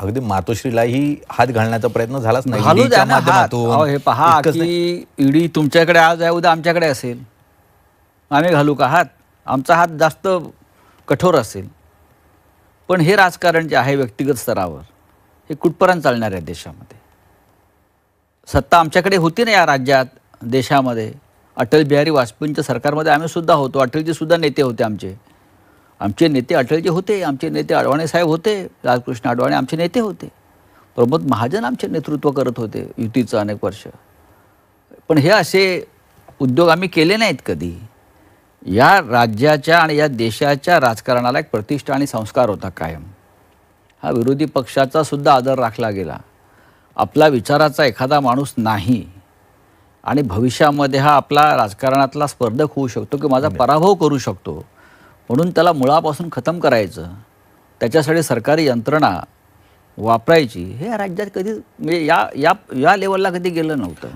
अगदी मातोश्रीलाही हात घालण्याचा प्रयत्न झालाच नाही हे पहा की ईडी तुमच्याकडे आज आहे उद्या आमच्याकडे असेल आम्ही घालू का हात आमचा हात जास्त कठोर असेल पण हे राजकारण जे आहे व्यक्तिगत स्तरावर हे कुठपर्यंत चालणार आहे देशामध्ये सत्ता आमच्याकडे होती ना या राज्यात देशामध्ये अटल बिहारी वाजपेयींच्या सरकारमध्ये आम्ही सुद्धा होतो अटलजी सुद्धा नेते होते आमचे आमचे नेते अटलजी होते आमचे नेते अडवाणे साहेब होते लालकृष्ण अडवाणे आमचे नेते होते प्रमोद महाजन आमचे नेतृत्व करत होते युतीचं अनेक वर्ष पण हे असे उद्योग आम्ही केले नाहीत कधी या राज्याच्या आणि या देशाच्या राजकारणाला एक प्रतिष्ठा आणि संस्कार होता कायम हा विरोधी पक्षाचा सुद्धा आदर राखला गेला आपला विचाराचा एखादा माणूस नाही आणि भविष्यामध्ये हा आपला राजकारणातला स्पर्धक होऊ शकतो की माझा पराभव करू शकतो म्हणून त्याला मुळापासून खतम करायचं त्याच्यासाठी सरकारी यंत्रणा वापरायची हे राज्यात कधीच म्हणजे या या या लेवलला कधी गेलं नव्हतं